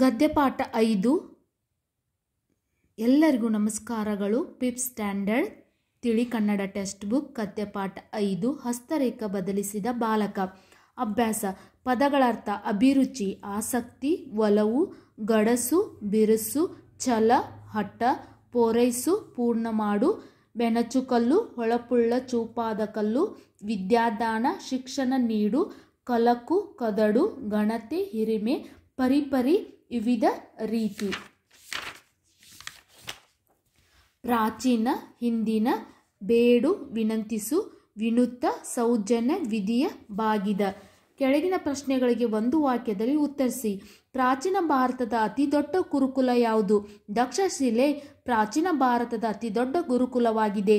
ಗದ್ಯಪಾಠ ಐದು ಎಲ್ಲರಿಗೂ ನಮಸ್ಕಾರಗಳು ಪಿಪ್ ಸ್ಟ್ಯಾಂಡರ್ಡ್ ತಿಳಿ ಕನ್ನಡ ಟೆಕ್ಸ್ಟ್ ಬುಕ್ ಗದ್ಯಪಾಠ ಐದು ಹಸ್ತರೇಖ ಬದಲಿಸಿದ ಬಾಲಕ ಅಭ್ಯಾಸ ಪದಗಳರ್ಥ ಅಭಿರುಚಿ ಆಸಕ್ತಿ ಒಲವು ಗಡಸು ಬಿರುಸು ಛಲ ಹಠ ಪೂರೈಸು ಪೂರ್ಣ ಮಾಡು ಬೆನಚುಕಲ್ಲು ಹೊಳಪುಳ್ಳ ಚೂಪಾದ ಕಲ್ಲು ವಿದ್ಯಾದಾನ ಶಿಕ್ಷಣ ನೀಡು ಕಲಕು ಕದಡು ಗಣತೆ ಹಿರಿಮೆ ಪರಿಪರಿ ವಿವಿಧ ರೀತಿ ಪ್ರಾಚೀನ ಹಿಂದಿನ ಬೇಡು ವಿನಂತಿಸು ವಿನುತ್ತ ಸೌಜನ್ಯ ವಿಧಿಯ ಬಾಗಿದ ಕೆಳಗಿನ ಪ್ರಶ್ನೆಗಳಿಗೆ ಒಂದು ವಾಕ್ಯದಲ್ಲಿ ಉತ್ತರಿಸಿ ಪ್ರಾಚೀನ ಭಾರತದ ಅತಿ ದೊಡ್ಡ ಗುರುಕುಲ ಯಾವುದು ದಕ್ಷಶಿಲೆ ಪ್ರಾಚೀನ ಭಾರತದ ಅತಿ ದೊಡ್ಡ ಗುರುಕುಲವಾಗಿದೆ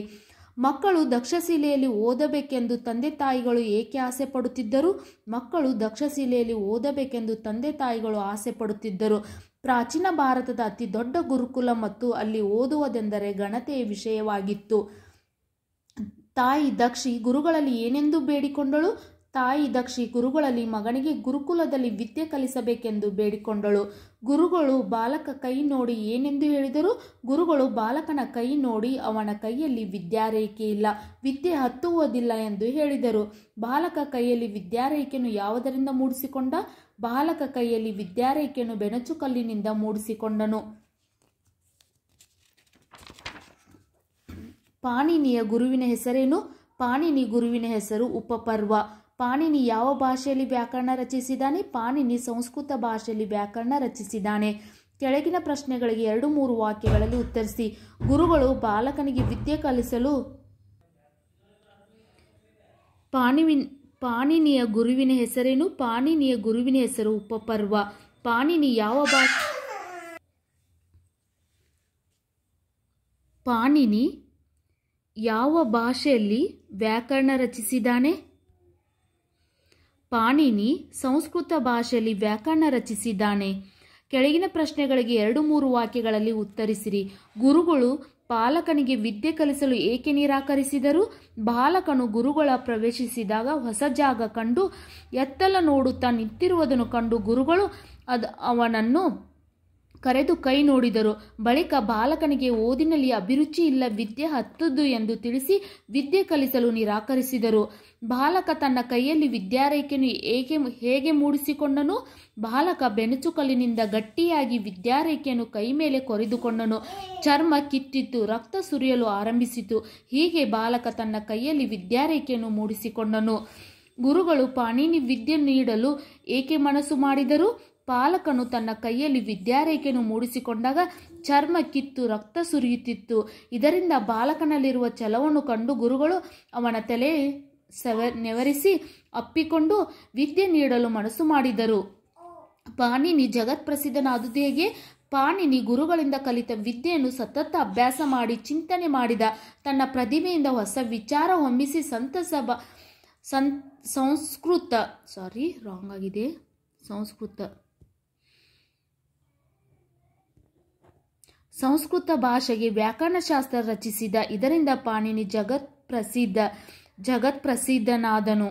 ಮಕ್ಕಳು ದಕ್ಷಶಿಲೆಯಲ್ಲಿ ಓದಬೇಕೆಂದು ತಂದೆ ತಾಯಿಗಳು ಏಕೆ ಆಸೆ ಪಡುತ್ತಿದ್ದರು ಮಕ್ಕಳು ದಕ್ಷಶಿಲೆಯಲ್ಲಿ ಓದಬೇಕೆಂದು ತಂದೆ ತಾಯಿಗಳು ಆಸೆ ಪಡುತ್ತಿದ್ದರು ಪ್ರಾಚೀನ ಭಾರತದ ಅತಿ ದೊಡ್ಡ ಗುರುಕುಲ ಮತ್ತು ಅಲ್ಲಿ ಓದುವುದೆಂದರೆ ಗಣತೆಯ ವಿಷಯವಾಗಿತ್ತು ತಾಯಿ ದಕ್ಷಿ ಗುರುಗಳಲ್ಲಿ ಏನೆಂದು ಬೇಡಿಕೊಂಡಳು ತಾಯಿ ದಕ್ಷಿ ಗುರುಗಳಲ್ಲಿ ಮಗನಿಗೆ ಗುರುಕುಲದಲ್ಲಿ ವಿದ್ಯೆ ಕಲಿಸಬೇಕೆಂದು ಬೇಡಿಕೊಂಡಳು ಗುರುಗಳು ಬಾಲಕ ಕೈ ನೋಡಿ ಏನೆಂದು ಹೇಳಿದರು ಗುರುಗಳು ಬಾಲಕನ ಕೈ ನೋಡಿ ಅವನ ಕೈಯಲ್ಲಿ ವಿದ್ಯಾರೇಖೆ ಇಲ್ಲ ವಿದ್ಯೆ ಹತ್ತುವುದಿಲ್ಲ ಎಂದು ಹೇಳಿದರು ಬಾಲಕ ಕೈಯಲ್ಲಿ ವಿದ್ಯಾರೇಖೆಯನ್ನು ಯಾವುದರಿಂದ ಮೂಡಿಸಿಕೊಂಡ ಬಾಲಕ ಕೈಯಲ್ಲಿ ವಿದ್ಯಾರೇಖೆಯನ್ನು ಬೆನಚುಕಲ್ಲಿನಿಂದ ಮೂಡಿಸಿಕೊಂಡನು ಪಾಣಿನಿಯ ಗುರುವಿನ ಹೆಸರೇನು ಪಾಣಿನಿ ಗುರುವಿನ ಹೆಸರು ಉಪಪರ್ವ ಪಾಣಿನಿ ಯಾವ ಭಾಷೆಯಲ್ಲಿ ವ್ಯಾಕರಣ ರಚಿಸಿದ್ದಾನೆ ಪಾಣಿನಿ ಸಂಸ್ಕೃತ ಭಾಷೆಯಲ್ಲಿ ವ್ಯಾಕರಣ ರಚಿಸಿದ್ದಾನೆ ಕೆಳಗಿನ ಪ್ರಶ್ನೆಗಳಿಗೆ ಎರಡು ಮೂರು ವಾಕ್ಯಗಳಲ್ಲಿ ಉತ್ತರಿಸಿ ಗುರುಗಳು ಬಾಲಕನಿಗೆ ವಿದ್ಯೆ ಕಲಿಸಲು ಪಾಣಿವಿನ್ ಪಾಣಿನಿಯ ಗುರುವಿನ ಹೆಸರೇನು ಪಾಣಿನಿಯ ಗುರುವಿನ ಹೆಸರು ಉಪಪರ್ವ ಪಾಣಿನಿ ಯಾವ ಭಾಷೆ ಪಾಣಿನಿ ಯಾವ ಭಾಷೆಯಲ್ಲಿ ವ್ಯಾಕರಣ ರಚಿಸಿದ್ದಾನೆ ಪಾಣಿನಿ ಸಂಸ್ಕೃತ ಭಾಷೆಯಲ್ಲಿ ವ್ಯಾಕರಣ ರಚಿಸಿದ್ದಾನೆ ಕೆಳಗಿನ ಪ್ರಶ್ನೆಗಳಿಗೆ ಎರಡು ಮೂರು ವಾಕ್ಯಗಳಲ್ಲಿ ಉತ್ತರಿಸಿರಿ ಗುರುಗಳು ಪಾಲಕನಿಗೆ ವಿದ್ಯೆ ಕಲಿಸಲು ಏಕೆ ನಿರಾಕರಿಸಿದರು ಬಾಲಕನು ಗುರುಗಳ ಪ್ರವೇಶಿಸಿದಾಗ ಹೊಸ ಜಾಗ ಕಂಡು ಎತ್ತಲ ನೋಡುತ್ತಾ ನಿಂತಿರುವುದನ್ನು ಕಂಡು ಗುರುಗಳು ಅದು ಅವನನ್ನು ಕರೆದು ಕೈ ನೋಡಿದರು ಬಳಿಕ ಬಾಲಕನಿಗೆ ಓದಿನಲ್ಲಿ ಅಭಿರುಚಿ ಇಲ್ಲ ವಿದ್ಯೆ ಹತ್ತದ್ದು ಎಂದು ತಿಳಿಸಿ ವಿದ್ಯೆ ಕಲಿಸಲು ನಿರಾಕರಿಸಿದರು ಬಾಲಕ ತನ್ನ ಕೈಯಲ್ಲಿ ವಿದ್ಯಾರೇಖೆಯನ್ನು ಏಕೆ ಹೇಗೆ ಮೂಡಿಸಿಕೊಂಡನು ಬಾಲಕ ಬೆನಚುಕಲಿನಿಂದ ಗಟ್ಟಿಯಾಗಿ ವಿದ್ಯಾರೇಖೆಯನ್ನು ಕೈ ಮೇಲೆ ಕೊರೆದುಕೊಂಡನು ಚರ್ಮ ಕಿತ್ತಿತ್ತು ರಕ್ತ ಸುರಿಯಲು ಆರಂಭಿಸಿತು ಹೀಗೆ ಬಾಲಕ ತನ್ನ ಕೈಯಲ್ಲಿ ವಿದ್ಯಾರೇಖೆಯನ್ನು ಮೂಡಿಸಿಕೊಂಡನು ಗುರುಗಳು ಪಾಣಿನಿ ವಿದ್ಯೆ ನೀಡಲು ಏಕೆ ಮನಸ್ಸು ಮಾಡಿದರು ಪಾಲಕನು ತನ್ನ ಕೈಯಲ್ಲಿ ವಿದ್ಯಾರೇಖೆಯನ್ನು ಮೂಡಿಸಿಕೊಂಡಾಗ ಚರ್ಮ ಕಿತ್ತು ರಕ್ತ ಸುರಿಯುತ್ತಿತ್ತು ಇದರಿಂದ ಬಾಲಕನಲ್ಲಿರುವ ಛಲವನ್ನು ಕಂಡು ಗುರುಗಳು ಅವನ ತಲೆ ಸೆವ ನೆವರಿಸಿ ಅಪ್ಪಿಕೊಂಡು ವಿದ್ಯೆ ನೀಡಲು ಮನಸ್ಸು ಮಾಡಿದರು ಪಾಣಿನಿ ಜಗತ್ಪ್ರಸಿದ್ಧನಾದುದು ಹೇಗೆ ಪಾಣಿನಿ ಗುರುಗಳಿಂದ ಕಲಿತ ವಿದ್ಯೆಯನ್ನು ಸತತ ಅಭ್ಯಾಸ ಮಾಡಿ ಚಿಂತನೆ ಮಾಡಿದ ತನ್ನ ಪ್ರತಿಮೆಯಿಂದ ಹೊಸ ವಿಚಾರ ಹೊಮ್ಮಿಸಿ ಬ ಸಂ ಸಂಸ್ಕೃತ ಸಾರಿ ರಾಂಗ್ ಆಗಿದೆ ಸಂಸ್ಕೃತ ಸಂಸ್ಕೃತ ಭಾಷೆಗೆ ವ್ಯಾಕರಣಶಾಸ್ತ್ರ ರಚಿಸಿದ ಇದರಿಂದ ಪಾಣಿನಿ ಜಗತ್ ಪ್ರಸಿದ್ಧ ಜಗತ್ಪ್ರಸಿದ್ಧನಾದನು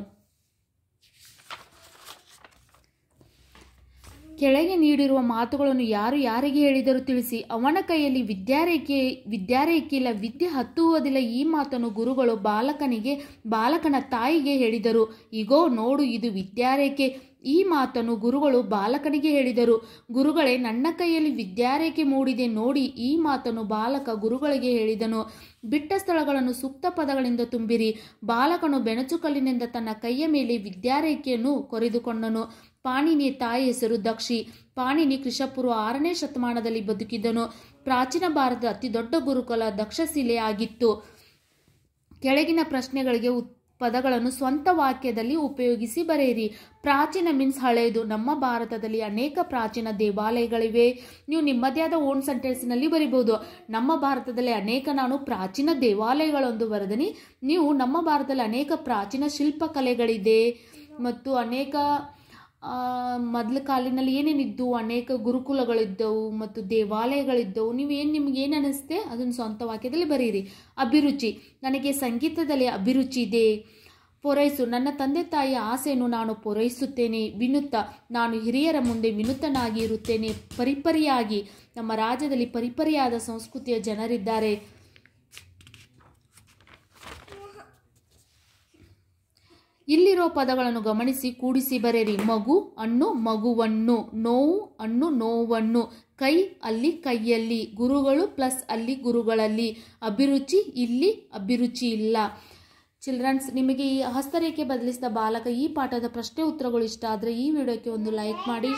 ಕೆಳಗೆ ನೀಡಿರುವ ಮಾತುಗಳನ್ನು ಯಾರು ಯಾರಿಗೆ ಹೇಳಿದರೂ ತಿಳಿಸಿ ಅವನ ಕೈಯಲ್ಲಿ ವಿದ್ಯಾರೇಖೆ ವಿದ್ಯಾರೇಖಿಲ್ಲ ವಿದ್ಯೆ ಹತ್ತುವುದಿಲ್ಲ ಈ ಮಾತನ್ನು ಗುರುಗಳು ಬಾಲಕನಿಗೆ ಬಾಲಕನ ತಾಯಿಗೆ ಹೇಳಿದರು ಈಗೋ ನೋಡು ಇದು ವಿದ್ಯಾರೇಖೆ ಈ ಮಾತನ್ನು ಗುರುಗಳು ಬಾಲಕನಿಗೆ ಹೇಳಿದರು ಗುರುಗಳೇ ನನ್ನ ಕೈಯಲ್ಲಿ ವಿದ್ಯಾರೇಖೆ ಮೂಡಿದೆ ನೋಡಿ ಈ ಮಾತನ್ನು ಬಾಲಕ ಗುರುಗಳಿಗೆ ಹೇಳಿದನು ಬಿಟ್ಟ ಸ್ಥಳಗಳನ್ನು ಸೂಕ್ತ ಪದಗಳಿಂದ ತುಂಬಿರಿ ಬಾಲಕನು ಬೆಣಚುಕಲ್ಲಿನಿಂದ ತನ್ನ ಕೈಯ ಮೇಲೆ ವಿದ್ಯಾರೇಖೆಯನ್ನು ಕೊರೆದುಕೊಂಡನು ಪಾಣಿನಿಯ ತಾಯಿ ಹೆಸರು ದಕ್ಷಿ ಪಾಣಿನಿ ಕೃಷಪೂರ್ವ ಆರನೇ ಶತಮಾನದಲ್ಲಿ ಬದುಕಿದ್ದನು ಪ್ರಾಚೀನ ಭಾರತದ ಅತಿ ದೊಡ್ಡ ಗುರುಕುಲ ದಕ್ಷಶಿಲೆ ಆಗಿತ್ತು ಕೆಳಗಿನ ಪ್ರಶ್ನೆಗಳಿಗೆ ಉತ್ ಪದಗಳನ್ನು ಸ್ವಂತ ವಾಕ್ಯದಲ್ಲಿ ಉಪಯೋಗಿಸಿ ಬರೆಯಿರಿ ಪ್ರಾಚೀನ ಮೀನ್ಸ್ ಹಳೆಯದು ನಮ್ಮ ಭಾರತದಲ್ಲಿ ಅನೇಕ ಪ್ರಾಚೀನ ದೇವಾಲಯಗಳಿವೆ ನೀವು ನಿಮ್ಮದೇ ಆದ ಓನ್ ಸೆಂಟೆನ್ಸ್ನಲ್ಲಿ ಬರಿಬೋದು ನಮ್ಮ ಭಾರತದಲ್ಲಿ ಅನೇಕ ನಾನು ಪ್ರಾಚೀನ ದೇವಾಲಯಗಳೊಂದು ಬರೆದನಿ ನೀವು ನಮ್ಮ ಭಾರತದಲ್ಲಿ ಅನೇಕ ಪ್ರಾಚೀನ ಶಿಲ್ಪಕಲೆಗಳಿದೆ ಮತ್ತು ಅನೇಕ ಮೊದಲ ಕಾಲಿನಲ್ಲಿ ಏನೇನಿದ್ದವು ಅನೇಕ ಗುರುಕುಲಗಳಿದ್ದವು ಮತ್ತು ದೇವಾಲಯಗಳಿದ್ದವು ನೀವೇನು ನಿಮ್ಗೆ ಏನು ಅನ್ನಿಸ್ತೆ ಅದನ್ನು ಸ್ವಂತ ವಾಕ್ಯದಲ್ಲಿ ಬರೀರಿ ಅಭಿರುಚಿ ನನಗೆ ಸಂಗೀತದಲ್ಲಿ ಅಭಿರುಚಿ ಇದೆ ಪೂರೈಸು ನನ್ನ ತಂದೆ ತಾಯಿಯ ಆಸೆಯನ್ನು ನಾನು ಪೂರೈಸುತ್ತೇನೆ ವಿನುತ್ತ ನಾನು ಹಿರಿಯರ ಮುಂದೆ ವಿನೂತನಾಗಿ ಇರುತ್ತೇನೆ ಪರಿಪರಿಯಾಗಿ ನಮ್ಮ ರಾಜ್ಯದಲ್ಲಿ ಪರಿಪರಿಯಾದ ಸಂಸ್ಕೃತಿಯ ಜನರಿದ್ದಾರೆ ಇಲ್ಲಿರೋ ಪದಗಳನ್ನು ಗಮನಿಸಿ ಕೂಡಿಸಿ ಬರೆಯಿರಿ ಮಗು ಅನ್ನು ಮಗುವನ್ನು ನೋವು ಅನ್ನು ನೋವನ್ನು ಕೈ ಅಲ್ಲಿ ಕೈಯಲ್ಲಿ ಗುರುಗಳು ಪ್ಲಸ್ ಅಲ್ಲಿ ಗುರುಗಳಲ್ಲಿ ಅಭಿರುಚಿ ಇಲ್ಲಿ ಅಭಿರುಚಿ ಇಲ್ಲ ಚಿಲ್ಡ್ರನ್ಸ್ ನಿಮಗೆ ಈ ಹಸ್ತರೇಖೆ ಬದಲಿಸಿದ ಬಾಲಕ ಈ ಪಾಠದ ಪ್ರಶ್ನೆ ಉತ್ತರಗಳು ಇಷ್ಟ ಆದರೆ ಈ ವಿಡಿಯೋಕ್ಕೆ ಒಂದು ಲೈಕ್ ಮಾಡಿ